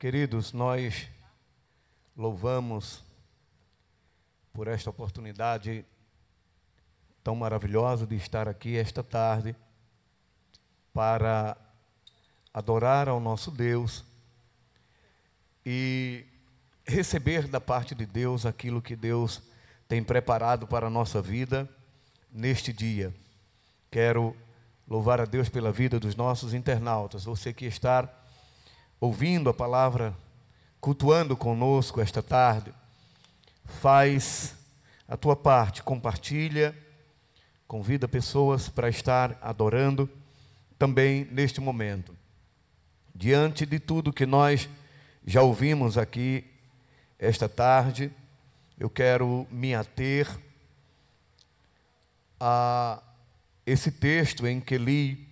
Queridos, nós louvamos por esta oportunidade tão maravilhosa de estar aqui esta tarde para adorar ao nosso Deus e receber da parte de Deus aquilo que Deus tem preparado para a nossa vida neste dia. Quero louvar a Deus pela vida dos nossos internautas, você que está ouvindo a palavra, cultuando conosco esta tarde, faz a tua parte, compartilha, convida pessoas para estar adorando também neste momento. Diante de tudo que nós já ouvimos aqui esta tarde, eu quero me ater a esse texto em que li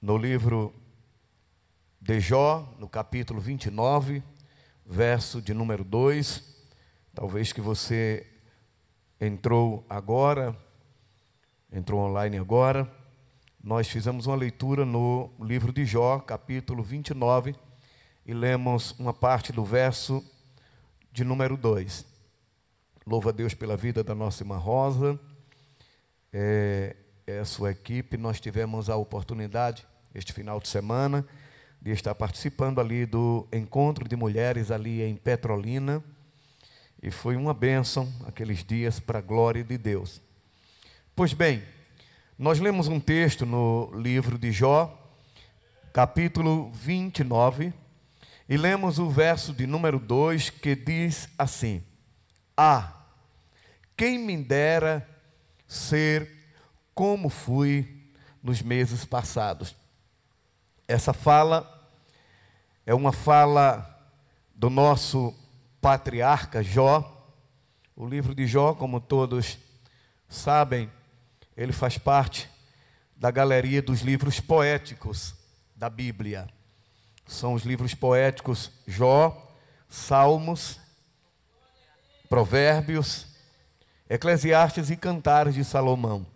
no livro de Jó, no capítulo 29, verso de número 2. Talvez que você entrou agora, entrou online agora. Nós fizemos uma leitura no livro de Jó, capítulo 29, e lemos uma parte do verso de número 2. Louva a Deus pela vida da nossa irmã Rosa, é, é a sua equipe. Nós tivemos a oportunidade, este final de semana, de estar participando ali do encontro de mulheres ali em Petrolina. E foi uma bênção aqueles dias para a glória de Deus. Pois bem, nós lemos um texto no livro de Jó, capítulo 29, e lemos o verso de número 2 que diz assim: Ah, quem me dera ser como fui nos meses passados. Essa fala é uma fala do nosso patriarca Jó. O livro de Jó, como todos sabem, ele faz parte da galeria dos livros poéticos da Bíblia. São os livros poéticos Jó, Salmos, Provérbios, Eclesiastes e Cantares de Salomão.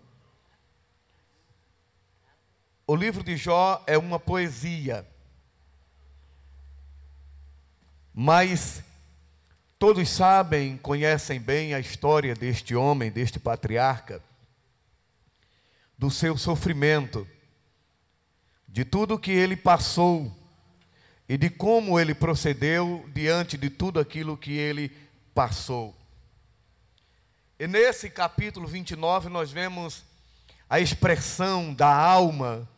O livro de Jó é uma poesia, mas todos sabem, conhecem bem a história deste homem, deste patriarca, do seu sofrimento, de tudo que ele passou e de como ele procedeu diante de tudo aquilo que ele passou. E nesse capítulo 29 nós vemos a expressão da alma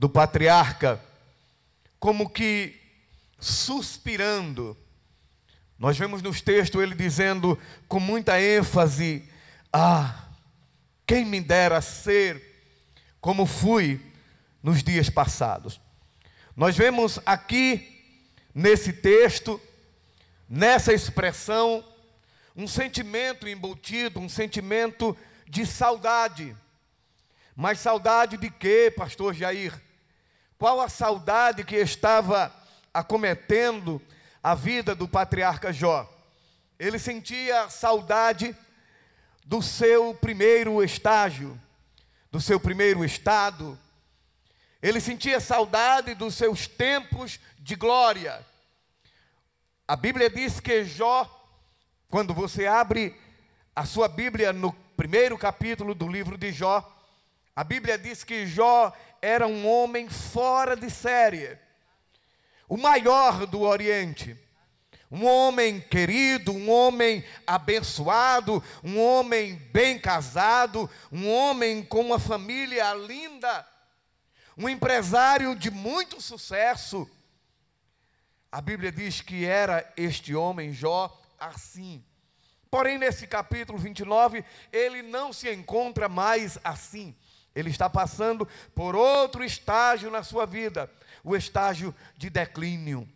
do patriarca, como que suspirando. Nós vemos nos textos ele dizendo com muita ênfase: Ah, quem me dera ser como fui nos dias passados. Nós vemos aqui, nesse texto, nessa expressão, um sentimento embutido, um sentimento de saudade. Mas saudade de quê, pastor Jair? qual a saudade que estava acometendo a vida do patriarca Jó. Ele sentia saudade do seu primeiro estágio, do seu primeiro estado. Ele sentia saudade dos seus tempos de glória. A Bíblia diz que Jó, quando você abre a sua Bíblia no primeiro capítulo do livro de Jó, a Bíblia diz que Jó era um homem fora de série, o maior do Oriente. Um homem querido, um homem abençoado, um homem bem casado, um homem com uma família linda, um empresário de muito sucesso. A Bíblia diz que era este homem, Jó, assim. Porém, nesse capítulo 29, ele não se encontra mais assim. Ele está passando por outro estágio na sua vida, o estágio de declínio,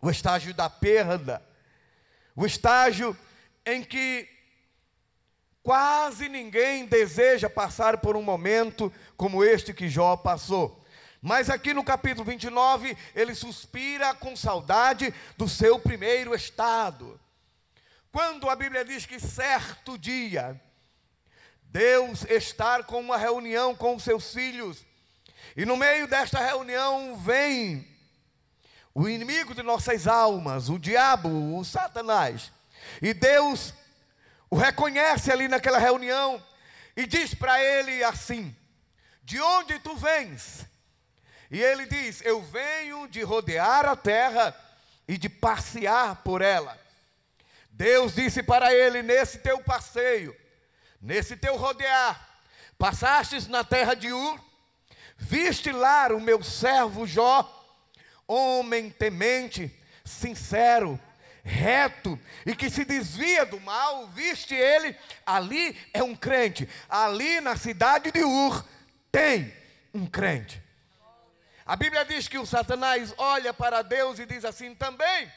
o estágio da perda, o estágio em que quase ninguém deseja passar por um momento como este que Jó passou. Mas aqui no capítulo 29, ele suspira com saudade do seu primeiro estado. Quando a Bíblia diz que certo dia Deus estar com uma reunião com os seus filhos. E no meio desta reunião vem o inimigo de nossas almas, o diabo, o Satanás. E Deus o reconhece ali naquela reunião e diz para ele assim: De onde tu vens? E ele diz: Eu venho de rodear a terra e de passear por ela. Deus disse para ele: Nesse teu passeio Nesse teu rodear, passastes na terra de Ur, viste lá o meu servo Jó, homem temente, sincero, reto e que se desvia do mal, viste ele, ali é um crente. Ali na cidade de Ur tem um crente. A Bíblia diz que o Satanás olha para Deus e diz assim também.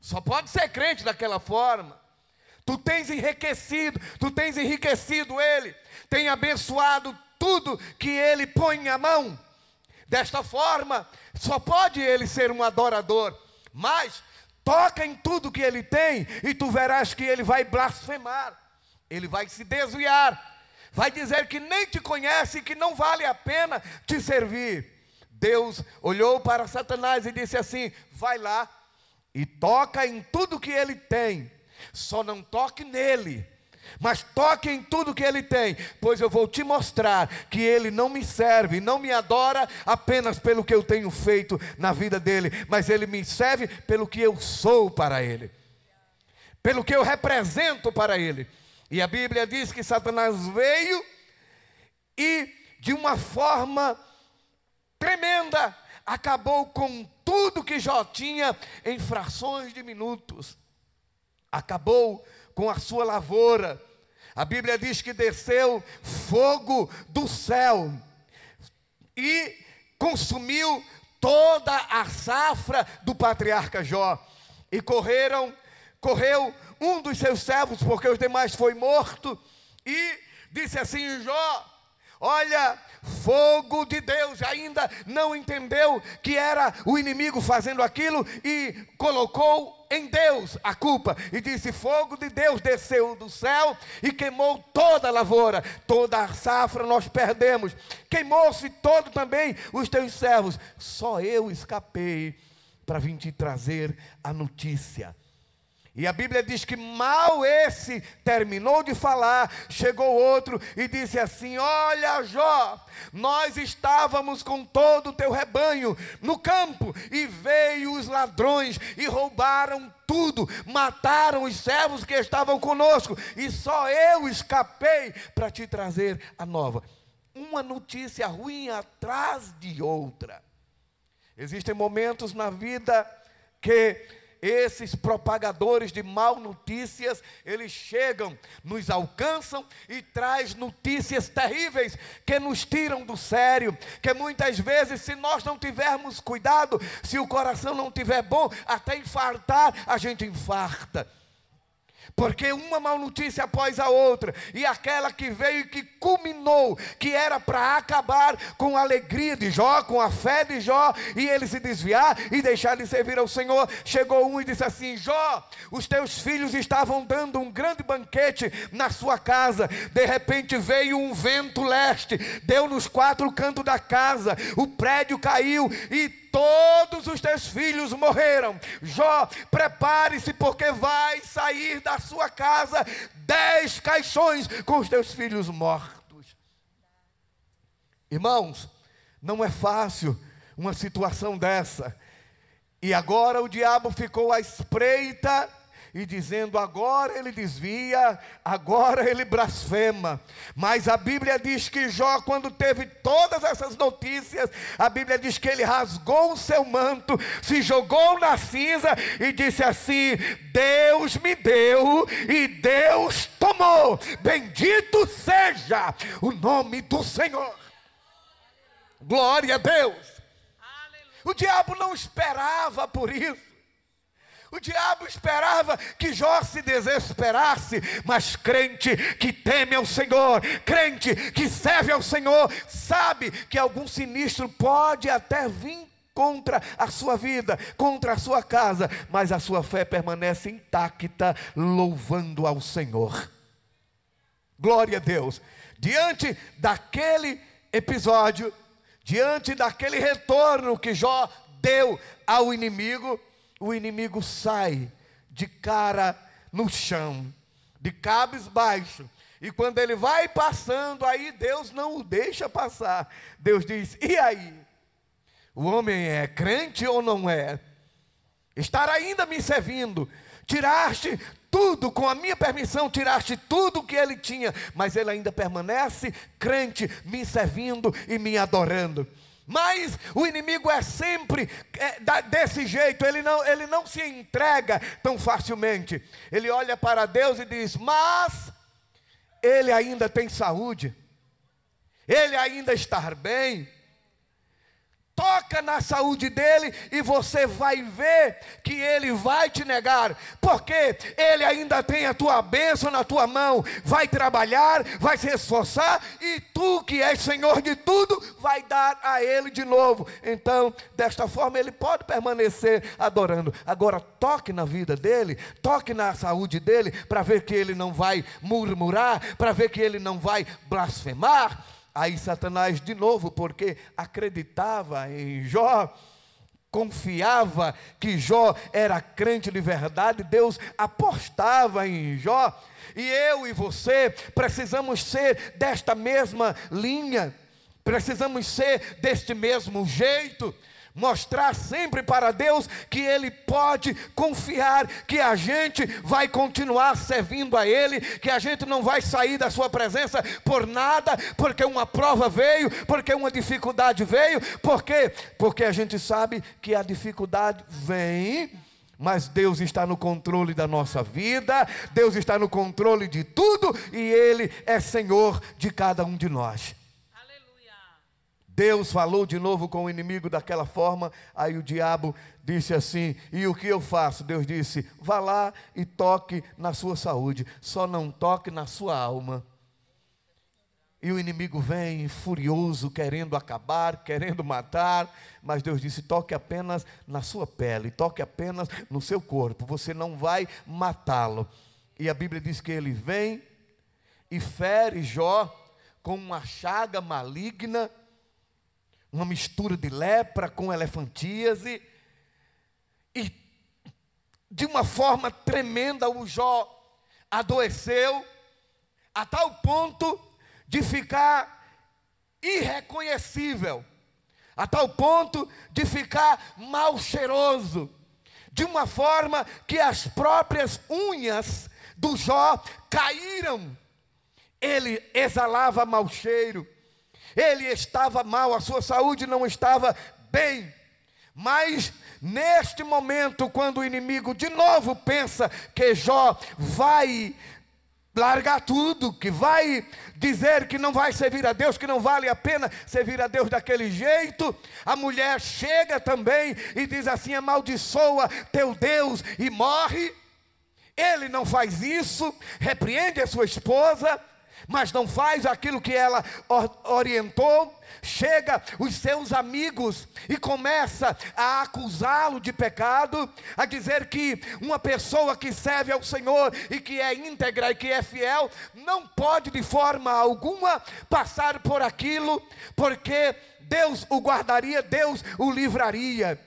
Só pode ser crente daquela forma. Tu tens enriquecido, tu tens enriquecido ele, tem abençoado tudo que ele põe a mão. Desta forma, só pode ele ser um adorador, mas toca em tudo que ele tem e tu verás que ele vai blasfemar, ele vai se desviar, vai dizer que nem te conhece e que não vale a pena te servir. Deus olhou para Satanás e disse assim: Vai lá e toca em tudo que ele tem só não toque nele, mas toque em tudo que ele tem, pois eu vou te mostrar que ele não me serve, não me adora apenas pelo que eu tenho feito na vida dele, mas ele me serve pelo que eu sou para ele, pelo que eu represento para ele. E a Bíblia diz que Satanás veio e, de uma forma tremenda, acabou com tudo que Jó tinha em frações de minutos acabou com a sua lavoura. A Bíblia diz que desceu fogo do céu e consumiu toda a safra do patriarca Jó. E correram, correu um dos seus servos, porque os demais foi morto, e disse assim: Jó, olha, fogo de Deus, ainda não entendeu que era o inimigo fazendo aquilo e colocou em Deus a culpa. E disse: Fogo de Deus desceu do céu e queimou toda a lavoura, toda a safra nós perdemos. Queimou-se todo também os teus servos. Só eu escapei para vir te trazer a notícia e a Bíblia diz que mal esse terminou de falar, chegou outro e disse assim: Olha, Jó, nós estávamos com todo o teu rebanho no campo, e veio os ladrões e roubaram tudo, mataram os servos que estavam conosco, e só eu escapei para te trazer a nova. Uma notícia ruim atrás de outra. Existem momentos na vida que esses propagadores de mal notícias, eles chegam, nos alcançam e traz notícias terríveis que nos tiram do sério, que muitas vezes se nós não tivermos cuidado, se o coração não tiver bom, até infartar, a gente infarta. Porque uma mal notícia após a outra, e aquela que veio e que culminou, que era para acabar com a alegria de Jó, com a fé de Jó, e ele se desviar e deixar de servir ao Senhor. Chegou um e disse assim: Jó, os teus filhos estavam dando um grande banquete na sua casa. De repente veio um vento leste, deu nos quatro cantos da casa, o prédio caiu e todos os teus filhos morreram. Jó, prepare-se, porque vai sair da sua casa dez caixões com os teus filhos mortos. Irmãos, não é fácil uma situação dessa. E agora o diabo ficou à espreita e dizendo: agora ele desvia, agora ele blasfema. Mas a Bíblia diz que Jó, quando teve todas essas notícias, a Bíblia diz que ele rasgou o seu manto, se jogou na cinza e disse assim: Deus me deu e Deus tomou. Bendito seja o nome do Senhor. Glória a Deus. O diabo não esperava por isso. O diabo esperava que Jó se desesperasse, mas crente que teme ao Senhor, crente que serve ao Senhor, sabe que algum sinistro pode até vir contra a sua vida, contra a sua casa, mas a sua fé permanece intacta, louvando ao Senhor. Glória a Deus. Diante daquele episódio, diante daquele retorno que Jó deu ao inimigo, o inimigo sai de cara no chão, de cabisbaixo. E quando ele vai passando, aí Deus não o deixa passar. Deus diz: e aí? O homem é crente ou não é? Estar ainda me servindo. Tiraste tudo, com a minha permissão, tiraste tudo que ele tinha, mas ele ainda permanece crente, me servindo e me adorando. Mas o inimigo é sempre é, desse jeito, ele não, ele não se entrega tão facilmente. Ele olha para Deus e diz: Mas ele ainda tem saúde, ele ainda está bem. Toca na saúde dele e você vai ver que ele vai te negar, porque ele ainda tem a tua bênção na tua mão. Vai trabalhar, vai se esforçar e tu, que és senhor de tudo, vai dar a ele de novo. Então, desta forma, ele pode permanecer adorando. Agora, toque na vida dele, toque na saúde dele, para ver que ele não vai murmurar, para ver que ele não vai blasfemar Aí Satanás, de novo, porque acreditava em Jó, confiava que Jó era crente de verdade, Deus apostava em Jó, e eu e você precisamos ser desta mesma linha, precisamos ser deste mesmo jeito. Mostrar sempre para Deus que Ele pode confiar, que a gente vai continuar servindo a Ele, que a gente não vai sair da Sua presença por nada, porque uma prova veio, porque uma dificuldade veio, por quê? Porque a gente sabe que a dificuldade vem mas Deus está no controle da nossa vida, Deus está no controle de tudo e Ele é Senhor de cada um de nós. Deus falou de novo com o inimigo daquela forma, aí o diabo disse assim: E o que eu faço? Deus disse: Vá lá e toque na sua saúde, só não toque na sua alma. E o inimigo vem furioso, querendo acabar, querendo matar, mas Deus disse: toque apenas na sua pele, toque apenas no seu corpo, você não vai matá-lo. E a Bíblia diz que ele vem e fere Jó com uma chaga maligna uma mistura de lepra com elefantíase. E de uma forma tremenda o Jó adoeceu a tal ponto de ficar irreconhecível, a tal ponto de ficar mal cheiroso, de uma forma que as próprias unhas do Jó caíram. Ele exalava mau cheiro, ele estava mal, a sua saúde não estava bem. Mas neste momento, quando o inimigo de novo pensa que Jó vai largar tudo, que vai dizer que não vai servir a Deus, que não vale a pena servir a Deus daquele jeito. A mulher chega também e diz assim: amaldiçoa teu Deus e morre. Ele não faz isso, repreende a sua esposa, mas não faz aquilo que ela orientou, chega os seus amigos e começa a acusá-lo de pecado, a dizer que uma pessoa que serve ao Senhor e que é íntegra e que é fiel, não pode de forma alguma passar por aquilo, porque Deus o guardaria, Deus o livraria.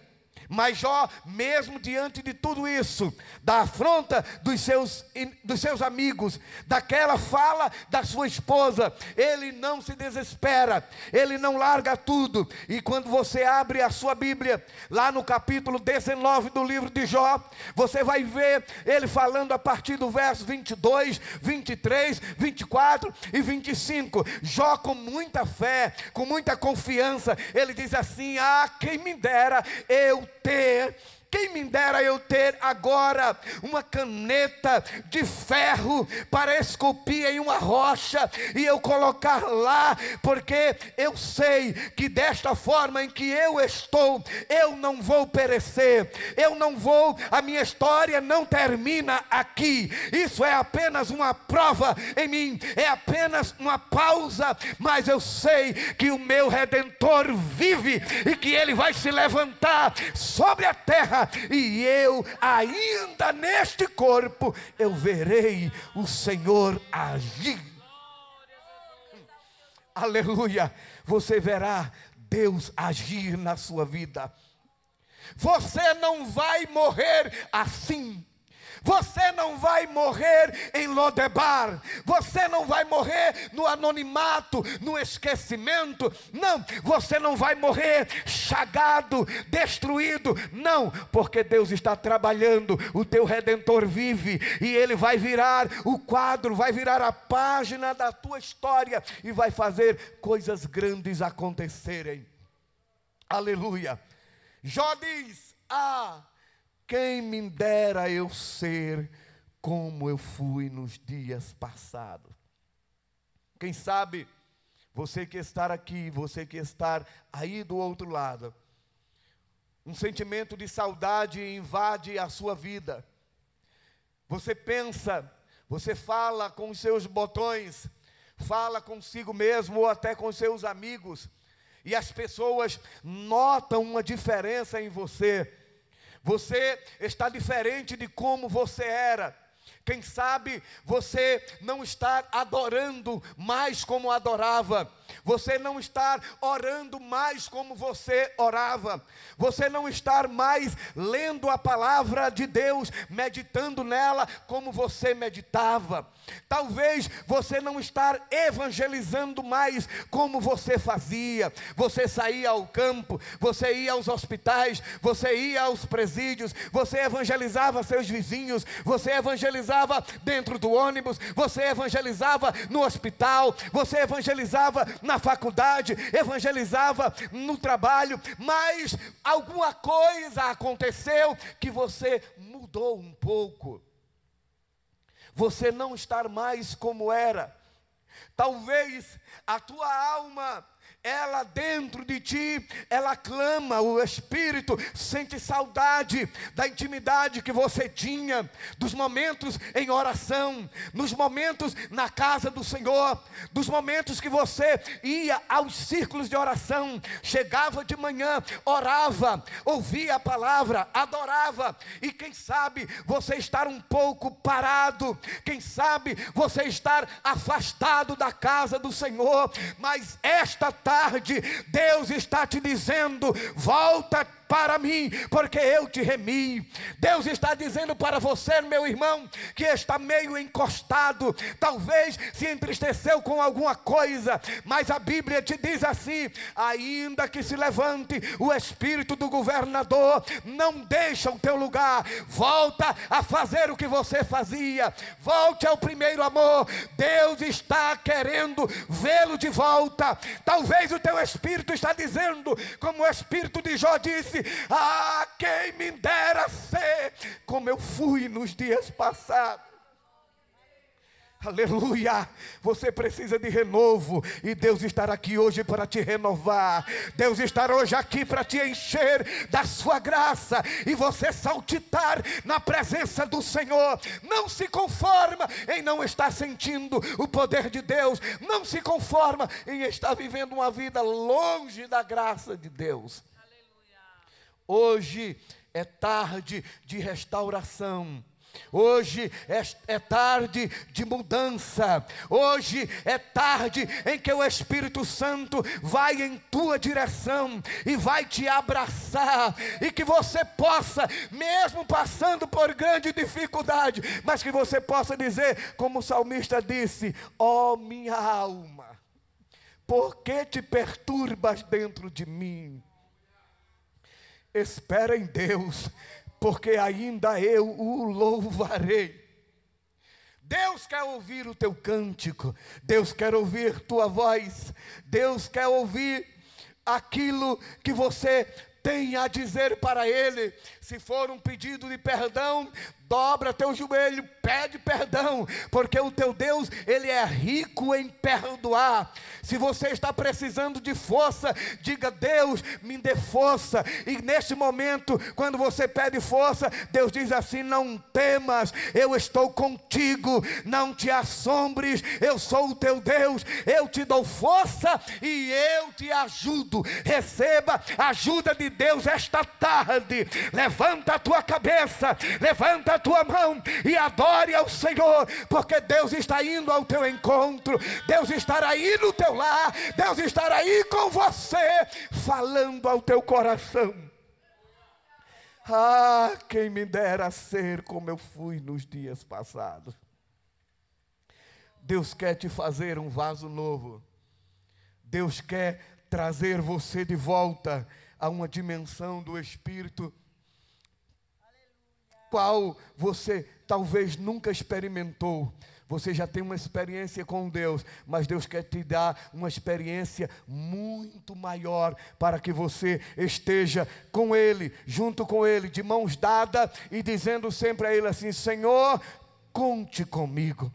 Mas Jó, mesmo diante de tudo isso, da afronta dos seus, dos seus amigos, daquela fala da sua esposa, ele não se desespera, ele não larga tudo. E quando você abre a sua Bíblia, lá no capítulo 19 do livro de Jó, você vai ver ele falando a partir do verso 22, 23, 24 e 25. Jó, com muita fé, com muita confiança, ele diz assim: Ah, quem me dera eu There. Quem me dera eu ter agora uma caneta de ferro para esculpir em uma rocha e eu colocar lá, porque eu sei que desta forma em que eu estou, eu não vou perecer, eu não vou, a minha história não termina aqui. Isso é apenas uma prova em mim, é apenas uma pausa, mas eu sei que o meu redentor vive e que ele vai se levantar sobre a terra e eu ainda neste corpo eu verei o Senhor agir. Aleluia! Você verá Deus agir na sua vida. Você não vai morrer assim. Você não vai morrer em Lodebar. Você não vai morrer no anonimato, no esquecimento. Não, você não vai morrer chagado, destruído. Não, porque Deus está trabalhando. O teu redentor vive e ele vai virar o quadro, vai virar a página da tua história e vai fazer coisas grandes acontecerem. Aleluia. Jó diz: Ah, quem me dera eu ser como eu fui nos dias passados. Quem sabe, você que está aqui, você que está aí do outro lado, um sentimento de saudade invade a sua vida. Você pensa, você fala com os seus botões, fala consigo mesmo ou até com os seus amigos, e as pessoas notam uma diferença em você você está diferente de como você era. Quem sabe você não está adorando mais como adorava você não estar orando mais como você orava, você não estar mais lendo a palavra de Deus, meditando nela como você meditava. Talvez você não estar evangelizando mais como você fazia. Você saía ao campo, você ia aos hospitais, você ia aos presídios, você evangelizava seus vizinhos, você evangelizava dentro do ônibus, você evangelizava no hospital, você evangelizava na faculdade, evangelizava no trabalho, mas alguma coisa aconteceu que você mudou um pouco. Você não está mais como era. Talvez a tua alma ela dentro de ti, ela clama, o Espírito sente saudade da intimidade que você tinha, dos momentos em oração, nos momentos na casa do Senhor, dos momentos que você ia aos círculos de oração, chegava de manhã, orava, ouvia a palavra, adorava, e quem sabe você estar um pouco parado, quem sabe você estar afastado da casa do Senhor, mas esta tarde, tarde, Deus está te dizendo: volta para mim, porque eu te remi. Deus está dizendo para você, meu irmão, que está meio encostado, talvez se entristeceu com alguma coisa, mas a Bíblia te diz assim: ainda que se levante o espírito do governador, não deixa o teu lugar, volta a fazer o que você fazia, volte ao primeiro amor. Deus está querendo vê-lo de volta. Talvez o teu espírito está dizendo, como o espírito de Jó disse, disse: Ah, quem me dera ser como eu fui nos dias passados. Aleluia! Você precisa de renovo e Deus estará aqui hoje para te renovar. Deus estará hoje aqui para te encher da sua graça e você saltitar na presença do Senhor. Não se conforma em não estar sentindo o poder de Deus, não se conforma em estar vivendo uma vida longe da graça de Deus. Hoje é tarde de restauração. Hoje é, é tarde de mudança. Hoje é tarde em que o Espírito Santo vai em tua direção e vai te abraçar. E que você possa, mesmo passando por grande dificuldade, mas que você possa dizer, como o salmista disse: Ó oh, minha alma, por que te perturbas dentro de mim? espera em Deus, porque ainda eu o louvarei. Deus quer ouvir o teu cântico, Deus quer ouvir tua voz, Deus quer ouvir aquilo que você tem a dizer para Ele, se for um pedido de perdão, dobra teu joelho, pede perdão, porque o teu Deus, ele é rico em perdoar. Se você está precisando de força, diga: Deus, me dê força. E neste momento, quando você pede força, Deus diz assim: Não temas, eu estou contigo, não te assombres, eu sou o teu Deus, eu te dou força e eu te ajudo. Receba a ajuda de Deus esta tarde levanta a tua cabeça, levanta a tua mão e adore ao Senhor, porque Deus está indo ao teu encontro, Deus estará aí no teu lar, Deus estará aí com você, falando ao teu coração. Ah, quem me dera ser como eu fui nos dias passados. Deus quer te fazer um vaso novo. Deus quer trazer você de volta a uma dimensão do Espírito qual você talvez nunca experimentou. Você já tem uma experiência com Deus, mas Deus quer te dar uma experiência muito maior para que você esteja com Ele, junto com Ele, de mãos dadas e dizendo sempre a Ele assim: Senhor, conte comigo.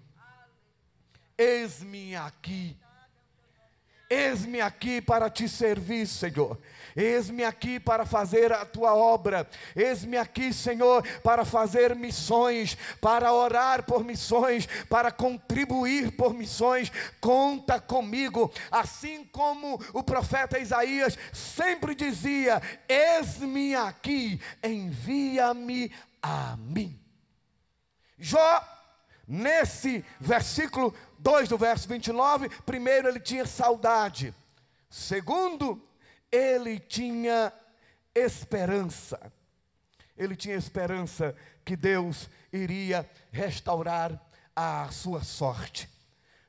Eis-me aqui. Eis-me aqui para te servir, Senhor. Eis-me aqui para fazer a tua obra, eis-me aqui, Senhor, para fazer missões, para orar por missões, para contribuir por missões. Conta comigo, assim como o profeta Isaías sempre dizia: Eis-me aqui, envia-me a mim. Jó, nesse versículo 2 do verso 29, primeiro ele tinha saudade, segundo, ele tinha esperança. Ele tinha esperança que Deus iria restaurar a sua sorte.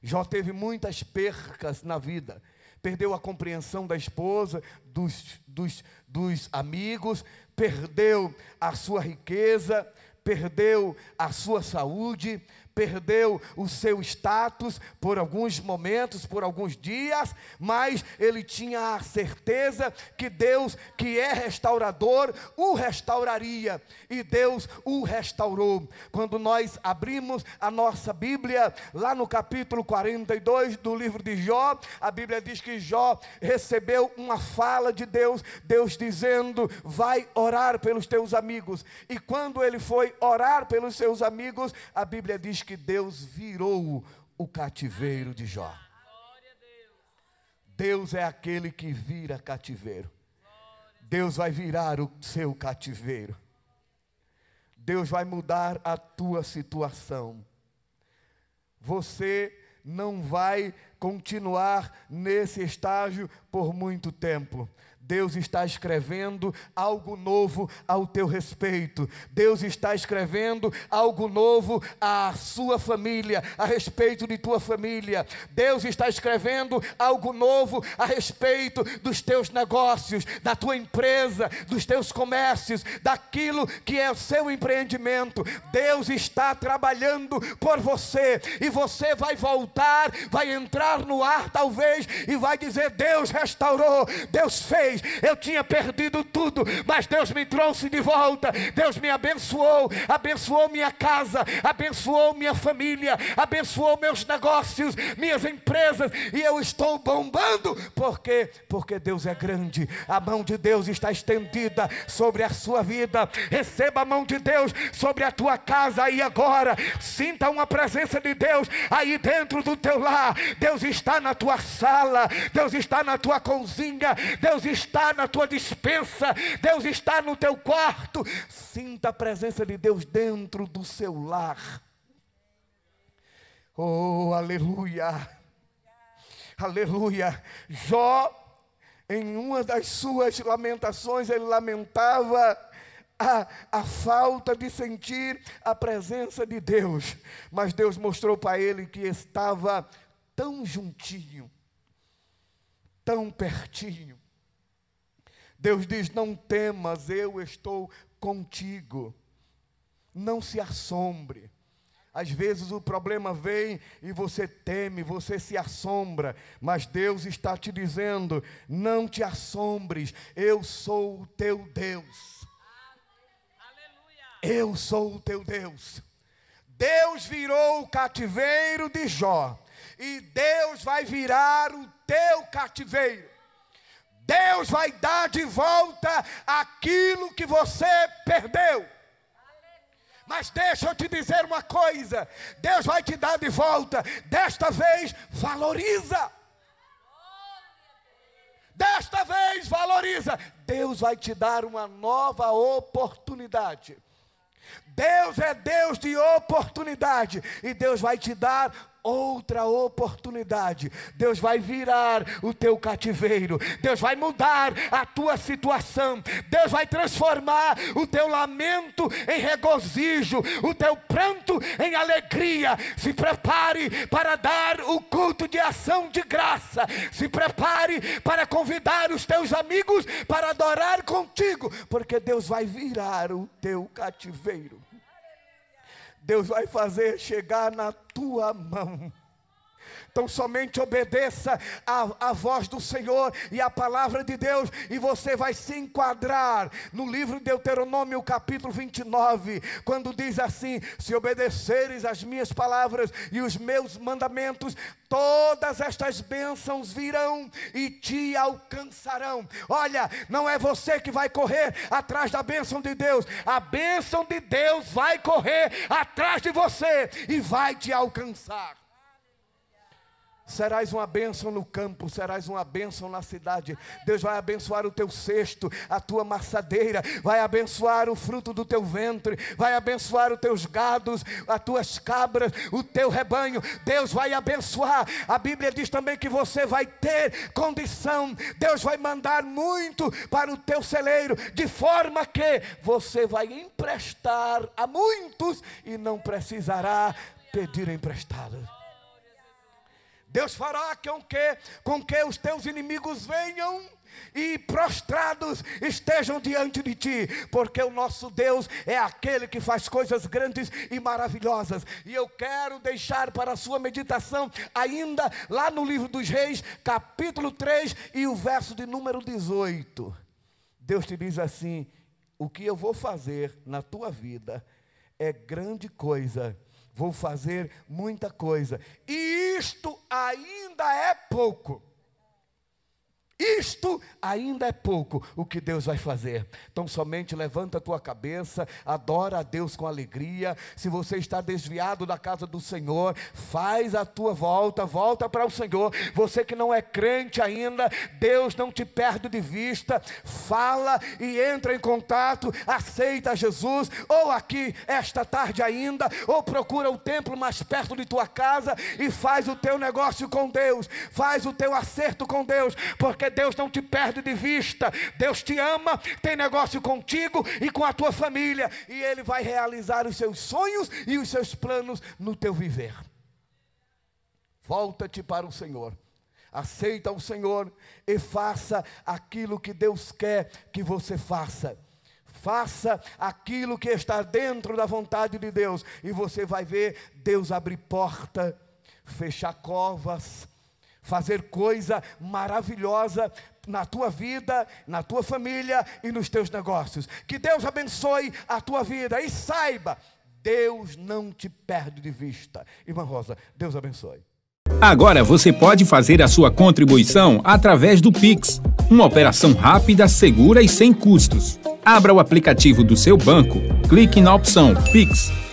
Jó teve muitas percas na vida. Perdeu a compreensão da esposa, dos, dos, dos amigos, perdeu a sua riqueza, perdeu a sua saúde, perdeu o seu status por alguns momentos, por alguns dias, mas ele tinha a certeza que Deus, que é restaurador, o restauraria e Deus o restaurou. Quando nós abrimos a nossa Bíblia, lá no capítulo 42 do livro de Jó, a Bíblia diz que Jó recebeu uma fala de Deus, Deus dizendo: Vai orar pelos teus amigos. E quando ele foi orar pelos seus amigos, a Bíblia diz que Deus virou o cativeiro de Jó. Deus é aquele que vira cativeiro. Deus vai virar o seu cativeiro. Deus vai mudar a tua situação. Você não vai continuar nesse estágio por muito tempo. Deus está escrevendo algo novo ao teu respeito. Deus está escrevendo algo novo à sua família, a respeito de tua família. Deus está escrevendo algo novo a respeito dos teus negócios, da tua empresa, dos teus comércios, daquilo que é o seu empreendimento. Deus está trabalhando por você e você vai voltar, vai entrar no ar talvez e vai dizer: Deus restaurou, Deus fez, eu tinha perdido tudo, mas Deus me trouxe de volta. Deus me abençoou, abençoou minha casa, abençoou minha família, abençoou meus negócios, minhas empresas, e eu estou bombando. Por quê? Porque Deus é grande. A mão de Deus está estendida sobre a sua vida. Receba a mão de Deus sobre a tua casa aí agora. Sinta uma presença de Deus aí dentro do teu lar. Deus está na tua sala, Deus está na tua cozinha, Deus está está na tua dispensa, Deus está no teu quarto. Sinta a presença de Deus dentro do seu lar. Oh, aleluia! Aleluia! Jó, em uma das suas lamentações, ele lamentava a, a falta de sentir a presença de Deus, mas Deus mostrou para ele que estava tão juntinho, tão pertinho, Deus diz: Não temas, eu estou contigo. Não se assombre. Às vezes o problema vem e você teme, você se assombra, mas Deus está te dizendo: não te assombres, eu sou o teu Deus. Aleluia. Eu sou o teu Deus. Deus virou o cativeiro de Jó, e Deus vai virar o teu cativeiro. Deus vai dar de volta aquilo que você perdeu. Mas deixa eu te dizer uma coisa: Deus vai te dar de volta. Desta vez, valoriza. Desta vez, valoriza. Deus vai te dar uma nova oportunidade. Deus é Deus de oportunidade e Deus vai te dar outra oportunidade. Deus vai virar o teu cativeiro. Deus vai mudar a tua situação. Deus vai transformar o teu lamento em regozijo, o teu pranto em alegria. Se prepare para dar o culto de ação de graça. Se prepare para convidar os teus amigos para adorar contigo, porque Deus vai virar o teu cativeiro. Deus vai fazer chegar na tua mão então somente obedeça a, a voz do Senhor e a palavra de Deus, e você vai se enquadrar no livro de Deuteronômio, capítulo 29, quando diz assim: Se obedeceres as minhas palavras e os meus mandamentos, todas estas bênçãos virão e te alcançarão. Olha, não é você que vai correr atrás da bênção de Deus, a bênção de Deus vai correr atrás de você e vai te alcançar. Serás uma bênção no campo, serás uma bênção na cidade. Deus vai abençoar o teu cesto, a tua maçadeira, vai abençoar o fruto do teu ventre, vai abençoar os teus gados, as tuas cabras, o teu rebanho. Deus vai abençoar. A Bíblia diz também que você vai ter condição. Deus vai mandar muito para o teu celeiro, de forma que você vai emprestar a muitos e não precisará pedir emprestado. Deus fará com que, com que os teus inimigos venham e prostrados estejam diante de ti, porque o nosso Deus é aquele que faz coisas grandes e maravilhosas. E eu quero deixar para a sua meditação, ainda lá no livro dos Reis, capítulo 3 e o verso de número 18. Deus te diz assim: O que eu vou fazer na tua vida é grande coisa, vou fazer muita coisa, e isto ainda é pouco. Isto ainda é pouco o que Deus vai fazer. Então, somente levanta a tua cabeça, adora a Deus com alegria. Se você está desviado da casa do Senhor, faz a tua volta, volta para o Senhor. Você que não é crente ainda, Deus não te perde de vista. Fala e entra em contato, aceita Jesus, ou aqui esta tarde ainda, ou procura o templo mais perto de tua casa e faz o teu negócio com Deus, faz o teu acerto com Deus, porque Deus não te perde de vista, Deus te ama, tem negócio contigo e com a tua família, e Ele vai realizar os seus sonhos e os seus planos no teu viver. Volta-te para o Senhor, aceita o Senhor e faça aquilo que Deus quer que você faça. Faça aquilo que está dentro da vontade de Deus, e você vai ver Deus abrir porta, fechar covas, fazer coisa maravilhosa na tua vida, na tua família e nos teus negócios. Que Deus abençoe a tua vida e saiba, Deus não te perde de vista. Irmã Rosa, Deus abençoe. Agora você pode fazer a sua contribuição através do Pix, uma operação rápida, segura e sem custos. Abra o aplicativo do seu banco, clique na opção Pix